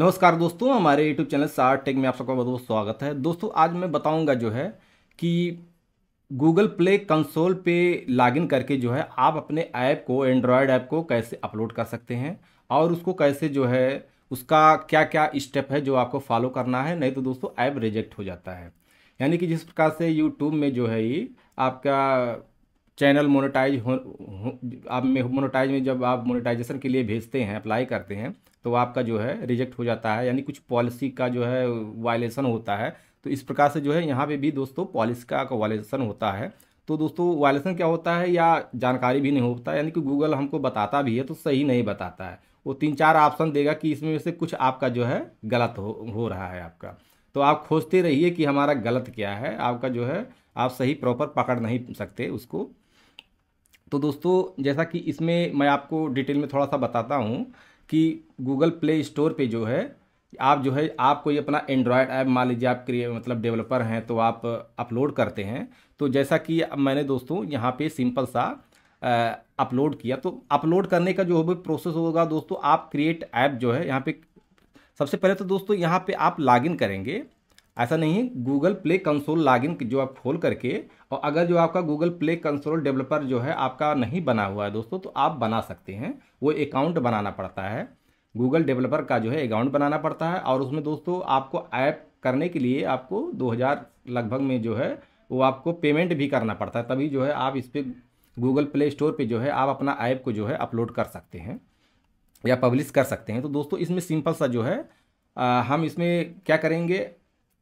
नमस्कार दोस्तों हमारे यूट्यूब चैनल सार टेक में आप सबका बहुत बहुत स्वागत है दोस्तों आज मैं बताऊंगा जो है कि गूगल प्ले कंसोल पे लॉगिन करके जो है आप अपने ऐप को एंड्रॉयड ऐप को कैसे अपलोड कर सकते हैं और उसको कैसे जो है उसका क्या क्या स्टेप है जो आपको फॉलो करना है नहीं तो दोस्तों ऐप रिजेक्ट हो जाता है यानी कि जिस प्रकार से यूट्यूब में जो है ये आपका चैनल मोनोटाइज हो, हो आप में में जब आप मोनोटाइजेशन के लिए भेजते हैं अप्लाई करते हैं तो आपका जो है रिजेक्ट हो जाता है यानी कुछ पॉलिसी का जो है वायलेशन होता है तो इस प्रकार से जो है यहाँ पे भी दोस्तों पॉलिसी का वायलेशन होता है तो दोस्तों वायलेशन क्या होता है या जानकारी भी नहीं होता यानी कि गूगल हमको बताता भी है तो सही नहीं बताता है वो तीन चार ऑप्शन देगा कि इसमें से कुछ आपका जो है गलत हो हो रहा है आपका तो आप खोजते रहिए कि हमारा गलत क्या है आपका जो है आप सही प्रॉपर पकड़ नहीं सकते उसको तो दोस्तों जैसा कि इसमें मैं आपको डिटेल में थोड़ा सा बताता हूँ कि गूगल प्ले स्टोर पे जो है आप जो है आप कोई अपना एंड्रॉयड ऐप मान लीजिए आप क्रिए मतलब डेवलपर हैं तो आप अपलोड करते हैं तो जैसा कि मैंने दोस्तों यहाँ पे सिंपल सा अपलोड किया तो अपलोड करने का जो हो प्रोसेस होगा दोस्तों आप क्रिएट ऐप जो है यहाँ पे सबसे पहले तो दोस्तों यहाँ पे आप लॉगिन करेंगे ऐसा नहीं है गूगल प्ले कंसोल लॉगिन जो आप खोल करके और अगर जो आपका गूगल प्ले कंसोल डेवलपर जो है आपका नहीं बना हुआ है दोस्तों तो आप बना सकते हैं वो अकाउंट बनाना पड़ता है गूगल डेवलपर का जो है अकाउंट बनाना पड़ता है और उसमें दोस्तों आपको ऐप करने के लिए आपको 2000 लगभग में जो है वो आपको पेमेंट भी करना पड़ता है तभी जो है आप इस पर गूगल प्ले स्टोर पर जो है आप अपना ऐप को जो है अपलोड कर सकते हैं या पब्लिश कर सकते हैं तो दोस्तों इसमें सिंपल सा जो है आ, हम इसमें क्या करेंगे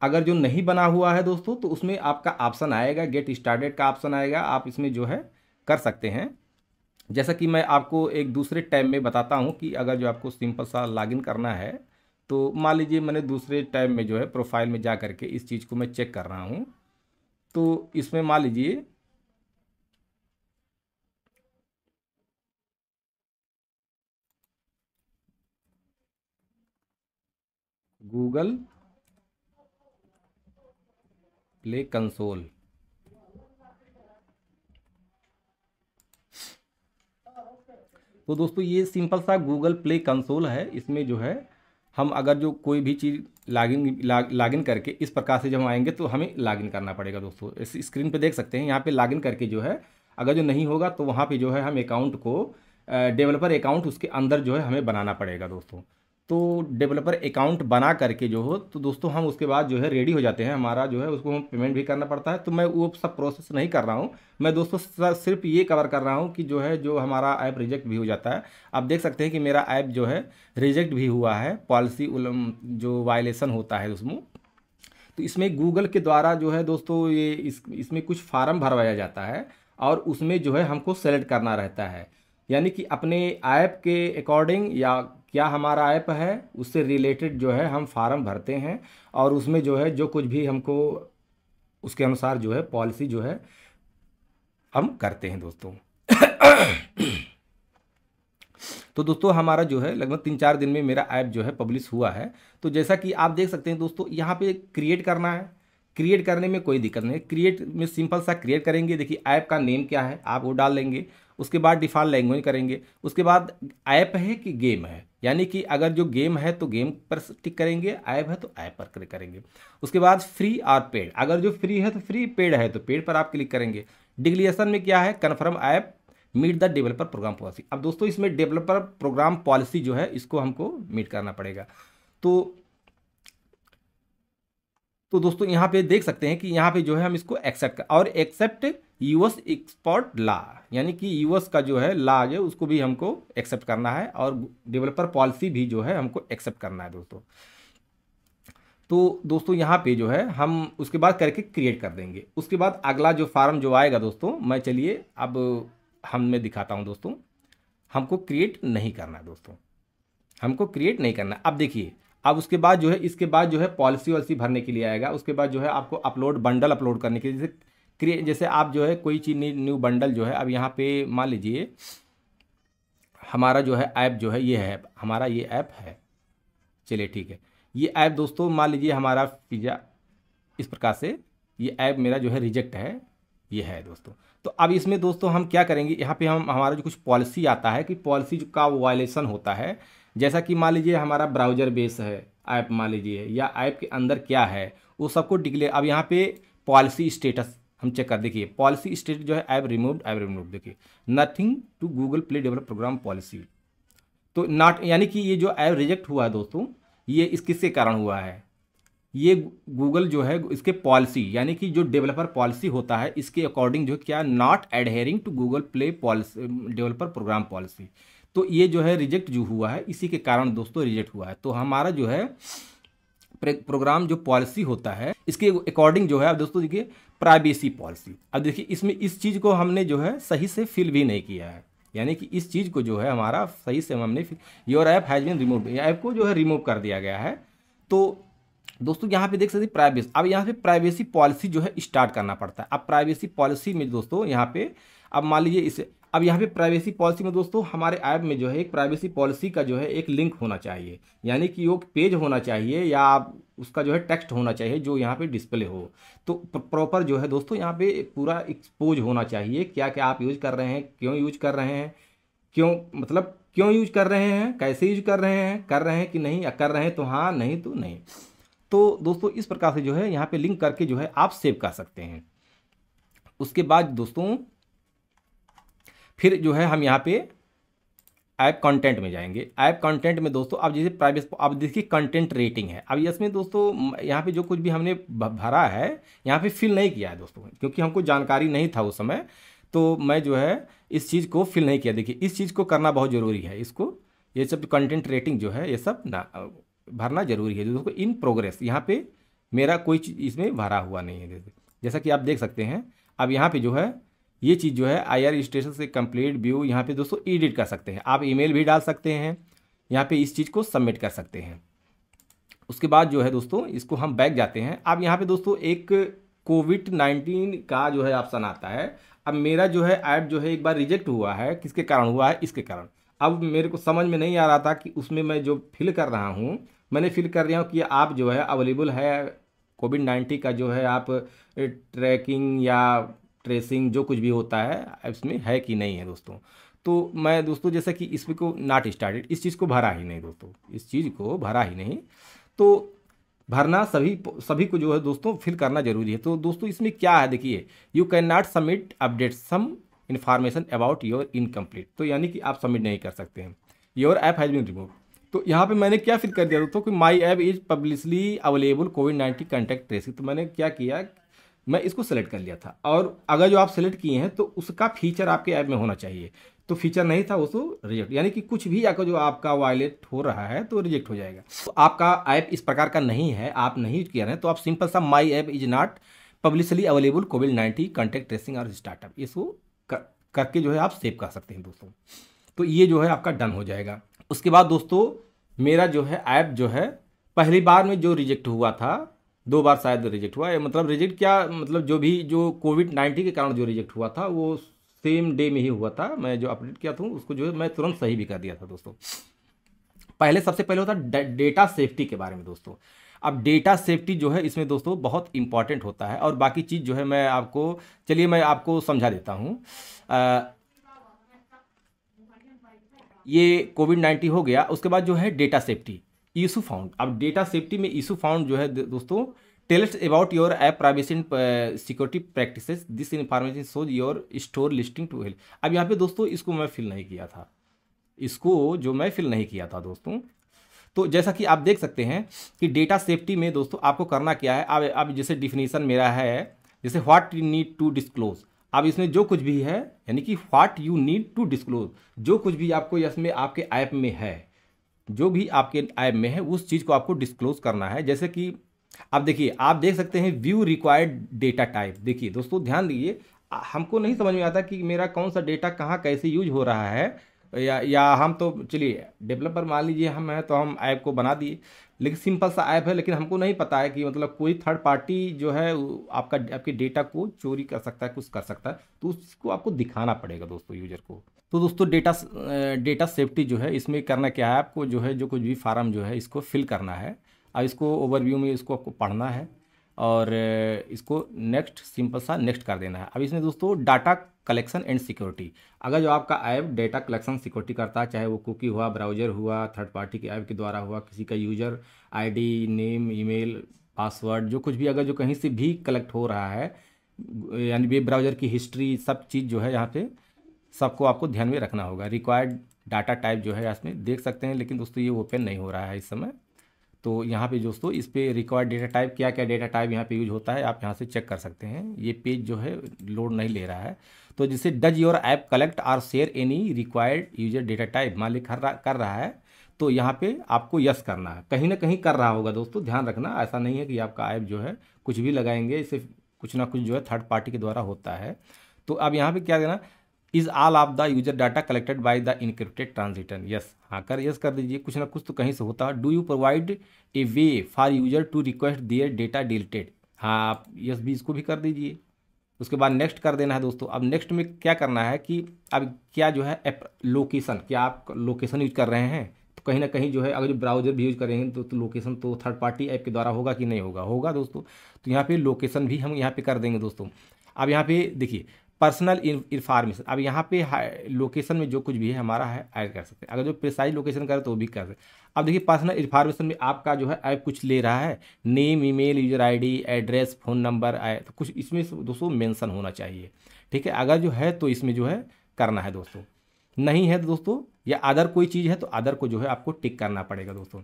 अगर जो नहीं बना हुआ है दोस्तों तो उसमें आपका ऑप्शन आएगा गेट स्टार्टेड का ऑप्शन आएगा आप इसमें जो है कर सकते हैं जैसा कि मैं आपको एक दूसरे टैब में बताता हूँ कि अगर जो आपको सिंपल सा लॉगिन करना है तो मान लीजिए मैंने दूसरे टैब में जो है प्रोफाइल में जा करके इस चीज़ को मैं चेक कर रहा हूँ तो इसमें मान लीजिए गूगल प्ले कंसोल तो दोस्तों ये सिंपल सा गूगल प्ले कंसोल है इसमें जो है हम अगर जो कोई भी चीज़ लॉगिन लॉगिन करके इस प्रकार से जब हम आएंगे तो हमें लॉगिन करना पड़ेगा दोस्तों इस स्क्रीन पे देख सकते हैं यहाँ पे लॉगिन करके जो है अगर जो नहीं होगा तो वहाँ पे जो है हम अकाउंट को डेवलपर अकाउंट उसके अंदर जो है हमें बनाना पड़ेगा दोस्तों तो डेवलपर अकाउंट बना करके जो हो तो दोस्तों हम उसके बाद जो है रेडी हो जाते हैं हमारा जो है उसको हम पेमेंट भी करना पड़ता है तो मैं वो सब प्रोसेस नहीं कर रहा हूँ मैं दोस्तों सिर्फ ये कवर कर रहा हूँ कि जो है जो हमारा ऐप रिजेक्ट भी हो जाता है आप देख सकते हैं कि मेरा ऐप जो है रिजेक्ट भी हुआ है पॉलिसी जो वायलेशन होता है उसमें तो इसमें गूगल के द्वारा जो है दोस्तों ये इस इसमें कुछ फार्म भरवाया जाता है और उसमें जो है हमको सेलेक्ट करना रहता है यानी कि अपने ऐप के अकॉर्डिंग या क्या हमारा ऐप है उससे रिलेटेड जो है हम फार्म भरते हैं और उसमें जो है जो कुछ भी हमको उसके अनुसार जो है पॉलिसी जो है हम करते हैं दोस्तों तो दोस्तों हमारा जो है लगभग तीन चार दिन में मेरा ऐप जो है पब्लिश हुआ है तो जैसा कि आप देख सकते हैं दोस्तों यहाँ पे क्रिएट करना है क्रिएट करने में कोई दिक्कत नहीं क्रिएट में सिंपल सा क्रिएट करेंगे देखिए ऐप का नेम क्या है आप वो डाल लेंगे उसके बाद डिफाल्ट लैंग्वेज करेंगे उसके बाद ऐप है कि गेम है यानी कि अगर जो गेम है तो गेम पर टिक करेंगे ऐप है तो ऐप पर क्लिक करेंगे उसके बाद फ्री और पेड अगर जो फ्री है तो फ्री पेड है तो पेड पर आप क्लिक करेंगे डिग्लिएशन में क्या है confirm app meet the developer program policy अब दोस्तों इसमें डेवलपर प्रोग्राम पॉलिसी जो है इसको हमको मीट करना पड़ेगा तो तो दोस्तों यहाँ पे देख सकते हैं कि यहाँ पे जो है हम इसको एक्सेप्ट कर और एक्सेप्ट यूएस एक्सपोर्ट ला यानी कि यूएस का जो है ला जो है उसको भी हमको एक्सेप्ट करना है और डेवलपर पॉलिसी भी जो है हमको एक्सेप्ट करना है दोस्तों तो दोस्तों यहाँ पे जो है हम उसके बाद करके क्रिएट कर देंगे उसके बाद अगला जो फार्म जो आएगा दोस्तों मैं चलिए अब हम मैं दिखाता हूँ दोस्तों हमको क्रिएट नहीं करना है दोस्तों हमको क्रिएट नहीं करना अब देखिए अब उसके बाद जो है इसके बाद जो है पॉलिसी वॉलिसी भरने के लिए आएगा उसके बाद जो है आपको अपलोड बंडल अपलोड करने के लिए जैसे क्रिए जैसे आप जो है कोई चीज़ न्यू बंडल जो है अब यहाँ पे मान लीजिए हमारा जो है ऐप जो है ये है हमारा ये ऐप है चलिए ठीक है ये ऐप दोस्तों मान लीजिए हमारा पिज़्ज़ा इस प्रकार से ये ऐप मेरा जो है रिजेक्ट है ये है दोस्तों तो अब इसमें दोस्तों हम क्या करेंगे यहाँ पे हम हमारा जो कुछ पॉलिसी आता है कि पॉलिसी का वायलेशन होता है जैसा कि मान लीजिए हमारा ब्राउज़र बेस है ऐप मान लीजिए या ऐप के अंदर क्या है वो सबको डिक्लेयर अब यहाँ पे पॉलिसी स्टेटस हम चेक कर देखिए पॉलिसी स्टेटस जो है ऐप रिमूव्ड ऐप रिमूव देखिए nothing to Google Play develop program policy तो नॉट यानी कि ये जो ऐप रिजेक्ट हुआ है दोस्तों ये इस किसके कारण हुआ है ये गूगल जो है इसके पॉलिसी यानी कि जो डेवलपर पॉलिसी होता है इसके अकॉर्डिंग जो क्या not adhering to Google Play policy developer program policy तो ये जो है रिजेक्ट जो हुआ है इसी के कारण दोस्तों रिजेक्ट हुआ है तो हमारा जो है प्रोग्राम जो पॉलिसी होता है इसके अकॉर्डिंग जो है अब दोस्तों देखिए प्राइवेसी पॉलिसी अब देखिए इसमें इस चीज़ को हमने जो है सही से फिल भी नहीं किया है यानी कि इस चीज़ को जो है हमारा सही से हमने your app has been remove ऐप को जो है रिमूव कर दिया गया है तो दोस्तों यहाँ पे देख सकते हैं प्राइवेसी अब यहाँ पे प्राइवेसी पॉलिसी जो है स्टार्ट करना पड़ता है अब प्राइवेसी पॉलिसी में दोस्तों यहाँ पे अब मान लीजिए इसे अब यहाँ पे प्राइवेसी पॉलिसी में दोस्तों हमारे ऐप में जो है एक प्राइवेसी पॉलिसी का जो है एक लिंक होना चाहिए यानी कि वो पेज होना चाहिए या उसका जो है टेक्स्ट होना चाहिए जो यहाँ पे डिस्प्ले हो तो प्रॉपर जो है दोस्तों यहाँ पे पूरा एक्सपोज होना चाहिए क्या क्या आप यूज़ कर रहे हैं क्यों यूज कर रहे हैं क्यों मतलब क्यों यूज कर रहे हैं कैसे यूज कर रहे हैं कर रहे हैं कि नहीं या कर रहे हैं तो हाँ नहीं तो नहीं तो दोस्तों इस प्रकार से जो है यहाँ पे लिंक करके जो है आप सेव कर सकते हैं उसके बाद दोस्तों फिर जो है हम यहाँ पे ऐप कंटेंट में जाएंगे ऐप कंटेंट में दोस्तों अब जैसे प्राइवेट अब देखिए कंटेंट रेटिंग है अब इसमें दोस्तों यहाँ पे जो कुछ भी हमने भरा है यहाँ पे फिल नहीं किया है दोस्तों क्योंकि हमको जानकारी नहीं था उस समय तो मैं जो है इस चीज़ को फिल नहीं किया देखिए इस चीज़ को करना बहुत ज़रूरी है इसको ये सब कंटेंट रेटिंग जो है ये सब ना भरना जरूरी है दोस्तों इन प्रोग्रेस यहाँ पर मेरा कोई चीज़ इसमें भरा हुआ नहीं है जैसा कि आप देख सकते हैं अब यहाँ पर जो है ये चीज़ जो है आई आर स्टेशन से कंप्लीट व्यू यहाँ पे दोस्तों एडिट कर सकते हैं आप ईमेल भी डाल सकते हैं यहाँ पे इस चीज़ को सबमिट कर सकते हैं उसके बाद जो है दोस्तों इसको हम बैक जाते हैं अब यहाँ पे दोस्तों एक कोविड नाइन्टीन का जो है ऑप्शन आता है अब मेरा जो है ऐप जो है एक बार रिजेक्ट हुआ है किसके कारण हुआ है इसके कारण अब मेरे को समझ में नहीं आ रहा था कि उसमें मैं जो फिल कर रहा हूँ मैंने फिल कर रहा हूँ कि आप जो है अवेलेबल है कोविड नाइन्टीन का जो है आप ट्रैकिंग eh, या ट्रेसिंग जो कुछ भी होता है इसमें है कि नहीं है दोस्तों तो मैं दोस्तों जैसा कि इसमें को नॉट स्टार्टेड इस चीज़ को भरा ही नहीं दोस्तों इस चीज़ को भरा ही नहीं तो भरना सभी सभी को जो है दोस्तों फिल करना जरूरी है तो दोस्तों इसमें क्या है देखिए you can not submit update some information about your incomplete तो यानी कि आप सबमिट नहीं कर सकते हैं your app has been remove तो यहाँ पे मैंने क्या फिल कर दिया दोस्तों कि my app is publicly available COVID nineteen contact tracing तो मैंने क्या किया मैं इसको सेलेक्ट कर लिया था और अगर जो आप सेलेक्ट किए हैं तो उसका फीचर आपके ऐप में होना चाहिए तो फीचर नहीं था उसको रिजेक्ट यानी कि कुछ भी अगर जो आपका वायलेट हो रहा है तो रिजेक्ट हो जाएगा तो आपका ऐप इस प्रकार का नहीं है आप नहीं यूज किया रहे तो आप सिंपल सा my app is not publicly available COVID nineteen contact tracing और स्टार्टअप इसको कर, करके जो है आप सेव कर सकते हैं दोस्तों तो ये जो है आपका डन हो जाएगा उसके बाद दोस्तों मेरा जो है ऐप जो है पहली बार में जो रिजेक्ट हुआ था दो बार शायद रिजेक्ट हुआ है मतलब रिजेक्ट क्या मतलब जो भी जो कोविड नाइन्टीन के कारण जो रिजेक्ट हुआ था वो सेम डे में ही हुआ था मैं जो अपडेट किया था उसको जो है मैं तुरंत सही भी कर दिया था दोस्तों पहले सबसे पहले होता है डेटा सेफ्टी के बारे में दोस्तों अब डेटा सेफ्टी जो है इसमें दोस्तों बहुत इंपॉर्टेंट होता है और बाकी चीज़ जो है मैं आपको चलिए मैं आपको समझा देता हूँ ये कोविड नाइन्टीन हो गया उसके बाद जो है डेटा सेफ्टी इशू फाउंड अब डेटा सेफ्टी में इशू फाउंड जो है दोस्तों tells about your app privacy and security practices this information shows your store listing to help अब यहाँ पे दोस्तों इसको मैं फिल नहीं किया था इसको जो मैं फिल नहीं किया था दोस्तों तो जैसा कि आप देख सकते हैं कि डेटा सेफ्टी में दोस्तों आपको करना क्या है अब अब जैसे डिफिनीसन मेरा है जैसे what you need to disclose अब इसमें जो कुछ भी है यानी कि what you need to disclose जो कुछ भी आपको इसमें आपके ऐप में है जो भी आपके ऐप में है उस चीज़ को आपको डिस्क्लोज करना है जैसे कि आप देखिए आप देख सकते हैं व्यू रिक्वायर्ड डेटा टाइप देखिए दोस्तों ध्यान दीजिए हमको नहीं समझ में आता कि मेरा कौन सा डेटा कहाँ कैसे यूज हो रहा है या या हम तो चलिए डेवलपर मान लीजिए हम हैं तो हम ऐप को बना दिए लेकिन सिंपल सा ऐप है लेकिन हमको नहीं पता है कि मतलब कोई थर्ड पार्टी जो है आपका आपके डेटा को चोरी कर सकता है कुछ कर सकता है तो उसको आपको दिखाना पड़ेगा दोस्तों यूजर को तो दोस्तों डेटा डेटा सेफ्टी जो है इसमें करना क्या है आपको जो है जो कुछ भी फार्म जो है इसको फिल करना है और इसको ओवरव्यू में इसको आपको पढ़ना है और इसको नेक्स्ट सिंपल सा नेक्स्ट कर देना है अब इसमें दोस्तों डाटा कलेक्शन एंड सिक्योरिटी अगर जो आपका ऐप डेटा कलेक्शन सिक्योरिटी करता है चाहे वो कुकी हुआ ब्राउजर हुआ थर्ड पार्टी के ऐप के द्वारा हुआ किसी का user ID name email password जो कुछ भी अगर जो कहीं से भी कलेक्ट हो रहा है यानी वेब ब्राउजर की हिस्ट्री सब चीज़ जो है यहाँ पर सबको आपको ध्यान में रखना होगा रिक्वायर्ड डाटा टाइप जो है इसमें देख सकते हैं लेकिन दोस्तों ये ओपन नहीं हो रहा है इस समय तो यहाँ पे दोस्तों इस पर रिक्वायर्ड डेटा टाइप क्या क्या डेटा टाइप यहाँ पे यूज होता है आप यहाँ से चेक कर सकते हैं ये पेज जो है लोड नहीं ले रहा है तो जिससे डज योर ऐप कलेक्ट और share any required user data type मालिक कर रहा है तो यहाँ पे आपको यस करना है कहीं ना कहीं कर रहा होगा दोस्तों ध्यान रखना ऐसा नहीं है कि आपका ऐप जो है कुछ भी लगाएंगे इसे कुछ ना कुछ जो है थर्ड पार्टी के द्वारा होता है तो अब यहाँ पर क्या देना is all of the user data collected by the encrypted transit yes हाँ कर यस कर दीजिए कुछ ना कुछ तो कहीं से होता है do you provide a way for user to request their data deleted हाँ आप यस भी इसको भी कर दीजिए उसके बाद नेक्स्ट कर देना है दोस्तों अब नेक्स्ट में क्या करना है कि अब क्या जो है एप लोकेशन क्या आप लोकेशन यूज कर रहे हैं तो कहीं ना कहीं जो है अगर जो ब्राउजर भी यूज करेंगे तो, तो लोकेशन तो थर्ड पार्टी ऐप के द्वारा होगा कि नहीं होगा होगा दोस्तों तो यहाँ पे लोकेशन भी हम यहाँ पे कर देंगे दोस्तों अब यहाँ पे देखिए पर्सनल इन्फॉर्मेशन अब यहाँ पे लोकेशन में जो कुछ भी है हमारा है ऐड कर सकते हैं अगर जो प्रिसाइज लोकेशन करें तो वो भी कर सकते हैं अब देखिए पर्सनल इन्फॉर्मेशन में आपका जो है ऐप कुछ ले रहा है name email user ID address phone number आए तो कुछ इसमें दोस्तों मेंशन होना चाहिए ठीक है अगर जो है तो इसमें जो है करना है दोस्तों नहीं है तो दोस्तों या अदर कोई चीज़ है तो अदर को जो है आपको टिक करना पड़ेगा दोस्तों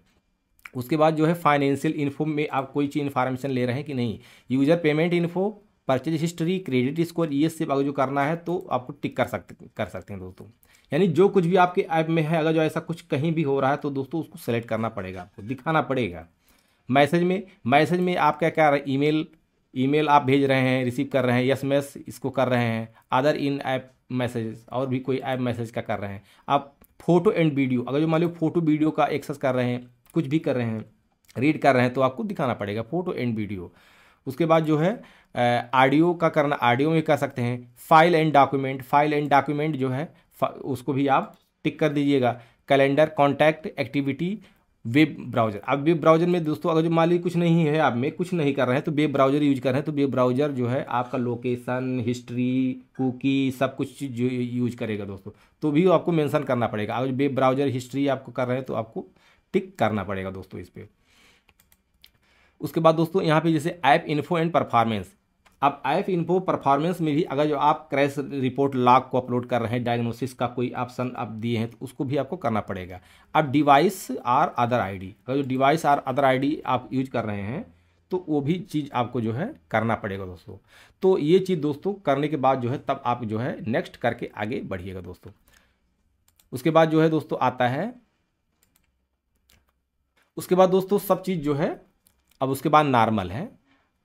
उसके बाद जो है फाइनेंशियल इन्फो में आप कोई चीज़ इन्फॉर्मेशन ले रहे हैं कि नहीं user payment info purchase history credit score ये सब अगर जो करना है तो आपको टिक कर सकते कर सकते हैं दोस्तों यानी जो कुछ भी आपके ऐप में है अगर जो ऐसा कुछ कहीं भी हो रहा है तो दोस्तों उसको सेलेक्ट करना पड़ेगा आपको दिखाना पड़ेगा मैसेज में मैसेज में आप क्या क्या ईमेल ईमेल आप भेज रहे हैं रिसीव कर रहे हैं यस मैस इसको कर रहे हैं अदर इन ऐप मैसेज और भी कोई ऐप मैसेज का कर रहे हैं आप फोटो एंड वीडियो अगर जो मान लो फोटो वीडियो का एक्सेस कर रहे हैं कुछ भी कर रहे हैं रीड कर रहे हैं तो आपको दिखाना पड़ेगा फोटो एंड वीडियो उसके बाद जो है ऑडियो का करना ऑडियो में कर सकते हैं file and document file and document जो है उसको भी आप टिक कर दीजिएगा calendar contact activity web browser अब वेब ब्राउजर में दोस्तों अगर जो मान लीजिए कुछ नहीं है आप में कुछ नहीं कर रहे हैं तो वेब ब्राउजर यूज कर रहे हैं तो वेब ब्राउजर जो है आपका लोकेशन हिस्ट्री कुकी सब कुछ जो यूज करेगा दोस्तों तो भी आपको मेंशन करना पड़ेगा अगर वेब ब्राउजर हिस्ट्री आपको कर रहे हैं तो आपको टिक करना पड़ेगा दोस्तों इस पर उसके बाद दोस्तों यहाँ पे जैसे ऐप इन्फो एंड परफॉर्मेंस अब ऐप इन्फो परफॉर्मेंस में भी अगर जो आप क्रैश रिपोर्ट लॉग को अपलोड कर रहे हैं डायग्नोसिस का कोई ऑप्शन आप दिए हैं तो उसको भी आपको करना पड़ेगा अब डिवाइस आर अदर आईडी अगर जो डिवाइस आर अदर आईडी आप यूज कर रहे हैं तो वो भी चीज़ आपको जो है करना पड़ेगा दोस्तों तो ये चीज़ दोस्तों करने के बाद जो है तब आप जो है नेक्स्ट करके आगे बढ़िएगा दोस्तों उसके बाद जो है दोस्तों आता है उसके बाद दोस्तों सब चीज़ जो है अब उसके बाद नॉर्मल है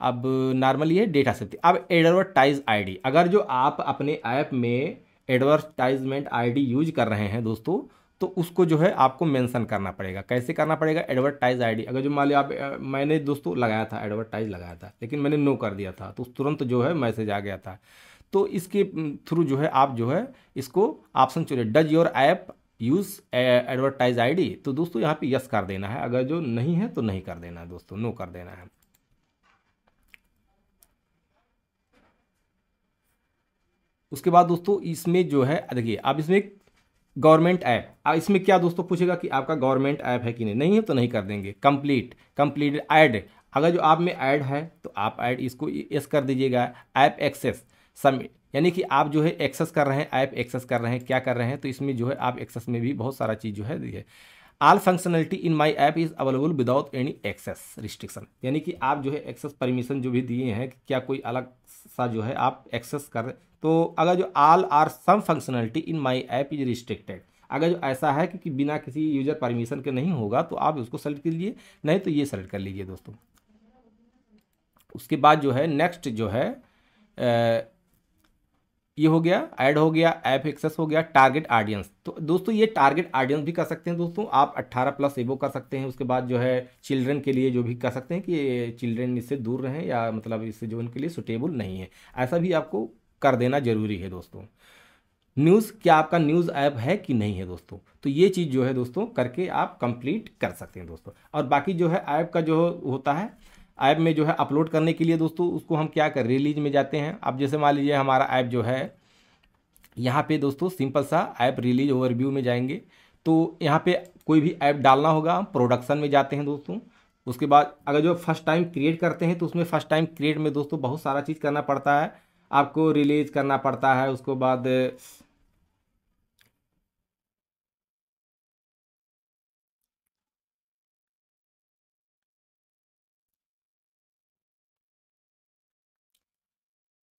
अब नॉर्मल ये डेटा सेट अब एडवर्टाइज आईडी अगर जो आप अपने ऐप में एडवर्टाइजमेंट आईडी यूज कर रहे हैं दोस्तों तो उसको जो है आपको मेंशन करना पड़ेगा कैसे करना पड़ेगा एडवर्टाइज आईडी अगर जो मान लिया आप मैंने दोस्तों लगाया था एडवर्टाइज लगाया था लेकिन मैंने नो कर दिया था तो तुरंत जो है मैसेज आ गया था तो इसके थ्रू जो है आप जो है इसको ऑप्शन चुने does your app use advertise ID तो दोस्तों यहाँ पे यस कर देना है अगर जो नहीं है तो नहीं कर देना है दोस्तों नो कर देना है उसके बाद दोस्तों इसमें जो है देखिए आप इसमें गवर्नमेंट ऐप अब इसमें क्या दोस्तों पूछेगा कि आपका गवर्नमेंट ऐप है कि नहीं नहीं है तो नहीं कर देंगे कंप्लीट कंप्लीट ऐड अगर जो आप में ऐड है तो आप ऐड इसको यस कर दीजिएगा ऐप एक्सेस सबमिट यानी कि आप जो है एक्सेस कर रहे हैं ऐप एक्सेस कर रहे हैं क्या कर रहे हैं तो इसमें जो है आप एक्सेस में भी बहुत सारा चीज़ जो है दी है all functionality in my app is available without any access restriction यानी कि आप जो है एक्सेस परमिशन जो भी दिए हैं क्या कोई अलग सा जो है आप एक्सेस कर रहे तो अगर जो all or some functionality in my app is restricted अगर जो ऐसा है क्योंकि बिना किसी यूजर परमिशन के नहीं होगा तो आप उसको सेलेक्ट कर लीजिए नहीं तो ये सेलेक्ट कर लीजिए दोस्तों उसके बाद जो है नेक्स्ट जो है ये हो गया ऐड हो गया ऐप एक्सेस हो गया टारगेट ऑडियंस तो दोस्तों ये टारगेट ऑडियंस भी कर सकते हैं दोस्तों आप 18 प्लस एबो कर सकते हैं उसके बाद जो है चिल्ड्रन के लिए जो भी कर सकते हैं कि चिल्ड्रन इससे दूर रहें या मतलब इससे जो उनके लिए सुटेबल नहीं है ऐसा भी आपको कर देना ज़रूरी है दोस्तों न्यूज़ क्या आपका न्यूज़ ऐप है कि नहीं है दोस्तों तो ये चीज़ जो है दोस्तों करके आप कंप्लीट कर सकते हैं दोस्तों और बाकी जो है ऐप का जो होता है ऐप में जो है अपलोड करने के लिए दोस्तों उसको हम क्या कर रिलीज में जाते हैं अब जैसे मान लीजिए हमारा ऐप जो है यहाँ पे दोस्तों सिंपल सा ऐप रिलीज ओवरव्यू में जाएंगे तो यहाँ पे कोई भी ऐप डालना होगा प्रोडक्शन में जाते हैं दोस्तों उसके बाद अगर जो फर्स्ट टाइम क्रिएट करते हैं तो उसमें फर्स्ट टाइम क्रिएट में दोस्तों बहुत सारा चीज़ करना पड़ता है आपको रिलीज़ करना पड़ता है उसके बाद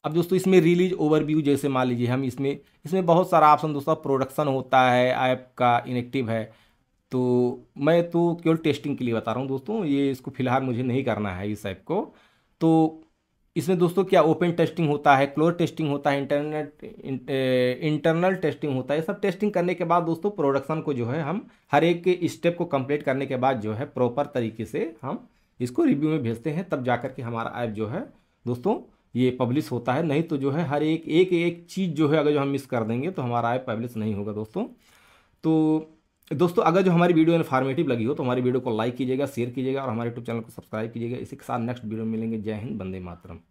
अब दोस्तों इसमें रिलीज ओवरव्यू जैसे मान लीजिए हम इसमें इसमें बहुत सारा ऑप्शन दोस्तों प्रोडक्शन होता है ऐप का इनेक्टिव है तो मैं तो केवल टेस्टिंग के लिए बता रहा हूँ दोस्तों ये इसको फिलहाल मुझे नहीं करना है इस ऐप को तो इसमें दोस्तों क्या ओपन टेस्टिंग होता है क्लोज टेस्टिंग होता है इंटरनेट इंटरनल टेस्टिंग होता है सब टेस्टिंग करने के बाद दोस्तों प्रोडक्शन को जो है हम हर एक स्टेप को कंप्लीट करने के बाद जो है प्रॉपर तरीके से हम इसको रिव्यू में भेजते हैं तब जा के हमारा ऐप जो है दोस्तों ये पब्लिश होता है नहीं तो जो है हर एक एक एक चीज़ जो है अगर जो हम मिस कर देंगे तो हमारा ऐप पब्लिश नहीं होगा दोस्तों तो दोस्तों अगर जो हमारी वीडियो इन्फॉर्मेटिव लगी हो तो हमारी वीडियो को लाइक कीजिएगा शेयर कीजिएगा और हमारे यूट्यूब चैनल को सब्सक्राइब कीजिएगा इसी के साथ नेक्स्ट वीडियो में मिलेंगे जय हिंद बंदे मातरम